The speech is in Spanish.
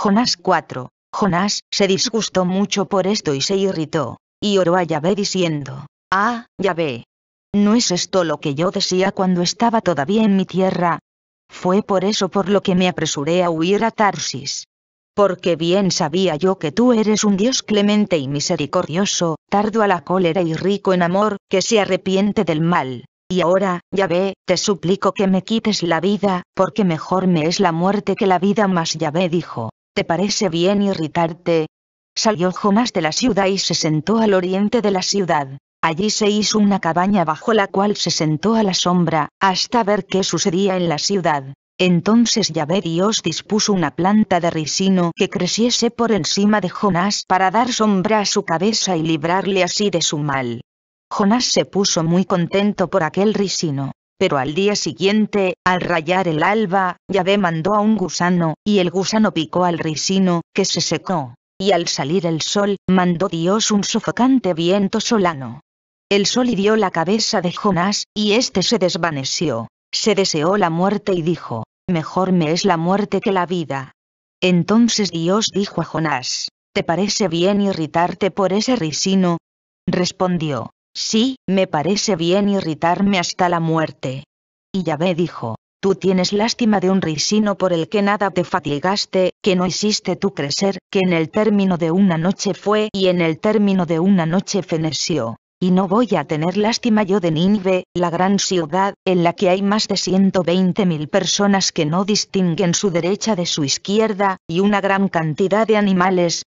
Jonás 4. Jonás se disgustó mucho por esto y se irritó, y oró a Yahvé diciendo, Ah, Yahvé. ¿No es esto lo que yo decía cuando estaba todavía en mi tierra? Fue por eso por lo que me apresuré a huir a Tarsis. Porque bien sabía yo que tú eres un Dios clemente y misericordioso, tardo a la cólera y rico en amor, que se arrepiente del mal. Y ahora, Yahvé, te suplico que me quites la vida, porque mejor me es la muerte que la vida. más. Yahvé dijo, ¿Te parece bien irritarte? Salió Jonás de la ciudad y se sentó al oriente de la ciudad. Allí se hizo una cabaña bajo la cual se sentó a la sombra, hasta ver qué sucedía en la ciudad. Entonces Yahvé Dios dispuso una planta de ricino que creciese por encima de Jonás para dar sombra a su cabeza y librarle así de su mal. Jonás se puso muy contento por aquel ricino. Pero al día siguiente, al rayar el alba, Yahvé mandó a un gusano, y el gusano picó al ricino, que se secó. Y al salir el sol, mandó Dios un sofocante viento solano. El sol hirió la cabeza de Jonás, y éste se desvaneció. Se deseó la muerte y dijo, Mejor me es la muerte que la vida. Entonces Dios dijo a Jonás, ¿te parece bien irritarte por ese ricino?» Respondió, Sí, me parece bien irritarme hasta la muerte. Y Yahvé dijo, Tú tienes lástima de un risino por el que nada te fatigaste, que no hiciste tu crecer, que en el término de una noche fue y en el término de una noche feneció. Y no voy a tener lástima yo de Nínive, la gran ciudad, en la que hay más de 120 mil personas que no distinguen su derecha de su izquierda, y una gran cantidad de animales,